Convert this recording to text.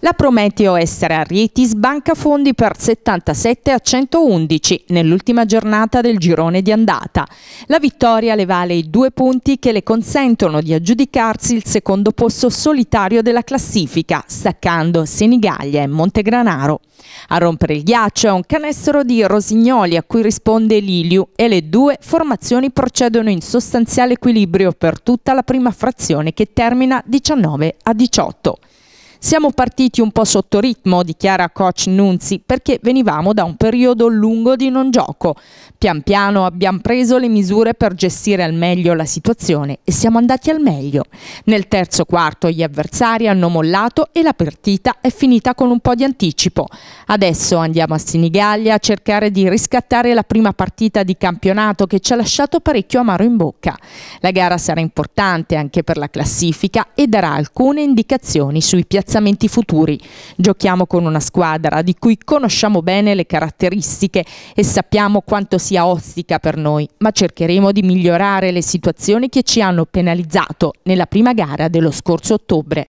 La Prometeo Rieti sbanca fondi per 77 a 111 nell'ultima giornata del girone di andata. La vittoria le vale i due punti che le consentono di aggiudicarsi il secondo posto solitario della classifica, staccando Senigallia e Montegranaro. A rompere il ghiaccio è un canestro di Rosignoli a cui risponde Liliu e le due formazioni procedono in sostanziale equilibrio per tutta la prima frazione che termina 19 a 18. Siamo partiti un po' sotto ritmo, dichiara coach Nunzi, perché venivamo da un periodo lungo di non gioco. Pian piano abbiamo preso le misure per gestire al meglio la situazione e siamo andati al meglio. Nel terzo quarto gli avversari hanno mollato e la partita è finita con un po' di anticipo. Adesso andiamo a Sinigallia a cercare di riscattare la prima partita di campionato che ci ha lasciato parecchio amaro in bocca. La gara sarà importante anche per la classifica e darà alcune indicazioni sui piazzamenti piazzamenti futuri. Giochiamo con una squadra di cui conosciamo bene le caratteristiche e sappiamo quanto sia ostica per noi, ma cercheremo di migliorare le situazioni che ci hanno penalizzato nella prima gara dello scorso ottobre.